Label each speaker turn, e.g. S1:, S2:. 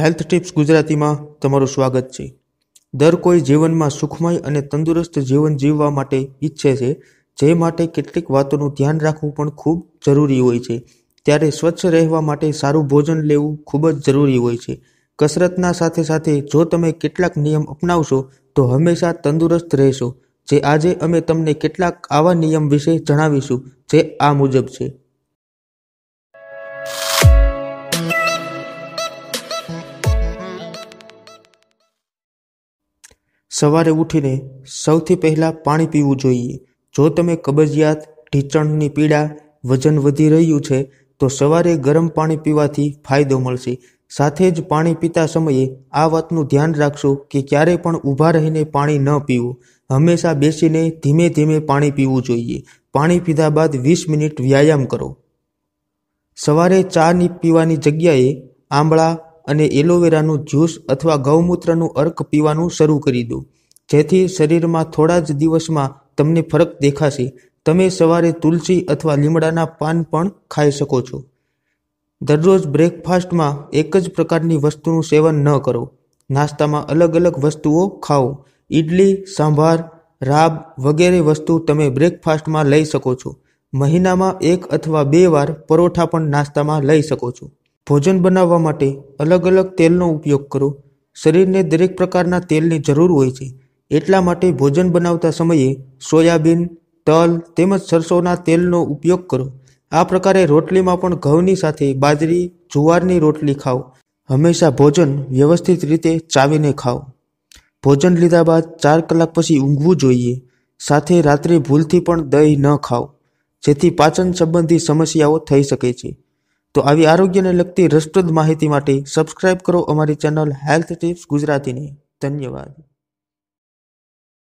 S1: health tips ગુજરાતીમાં તમારું સ્વાગત છે દર કોઈ જીવનમાં સુખમય અને તંદુરસ્ત જીવન જીવવા માટે ઈચ્છે છે જે માટે કેટલીક વાતોનું ધ્યાન રાખવું પણ ખૂબ જરૂરી હોય છે ત્યારે સ્વચ્છ રહેવા માટે સારું ભોજન લેવું ખૂબ જ જરૂરી હોય છે કસરતના સાથે સાથે જો તમે કેટલાક નિયમ અપનાવશો તો હંમેશા તંદુરસ્ત રહેશો જે આજે અમે તમને કેટલાક આવા નિયમ વિશે જણાવીશું જે આ મુજબ છે સવારે ઉઠીને સૌથી પહેલાં પાણી પીવું જોઈએ જો તમે કબજિયાત ઢીંચણની પીડા વજન વધી રહ્યું છે તો સવારે ગરમ પાણી પીવાથી ફાયદો મળશે સાથે જ પાણી પીતા સમયે આ વાતનું ધ્યાન રાખશો કે ક્યારેય પણ ઊભા રહીને પાણી ન પીવું હંમેશા બેસીને ધીમે ધીમે પાણી પીવું જોઈએ પાણી પીધા બાદ વીસ મિનિટ વ્યાયામ કરો સવારે ચા ની પીવાની જગ્યાએ આંબળા અને એલોવેરાનું જ્યુસ અથવા ગૌમૂત્રનું અર્ક પીવાનું શરૂ કરી દો જેથી શરીરમાં થોડા જ દિવસમાં તમને ફરક દેખાશે તમે સવારે તુલસી અથવા લીમડાના પાન પણ ખાઈ શકો છો દરરોજ બ્રેકફાસ્ટમાં એક જ પ્રકારની વસ્તુનું સેવન ન કરો નાસ્તામાં અલગ અલગ વસ્તુઓ ખાઓ ઈડલી સાંભાર રાબ વગેરે વસ્તુ તમે બ્રેકફાસ્ટમાં લઈ શકો છો મહિનામાં એક અથવા બે વાર પરોઠા પણ નાસ્તામાં લઈ શકો છો ભોજન બનાવવા માટે અલગ અલગ તેલનો ઉપયોગ કરો શરીરને દરેક પ્રકારના તેલની જરૂર હોય છે એટલા માટે ભોજન બનાવતા સમયે સોયાબીન તલ તેમજ સરસોના તેલનો ઉપયોગ કરો આ પ્રકારે રોટલીમાં પણ ઘઉંની સાથે બાજરી જુવારની રોટલી ખાઓ હંમેશા ભોજન વ્યવસ્થિત રીતે ચાવીને ખાઓ ભોજન લીધા બાદ ચાર કલાક પછી ઊંઘવું જોઈએ સાથે રાત્રે ભૂલથી પણ દહીં ન ખાઓ જેથી પાચન સંબંધી સમસ્યાઓ થઈ શકે છે તો આવી આરોગ્યને લગતી રસપ્રદ માહિતી માટે સબસ્ક્રાઇબ કરો અમારી ચેનલ હેલ્થ ટિપ્સ ગુજરાતીને ધન્યવાદ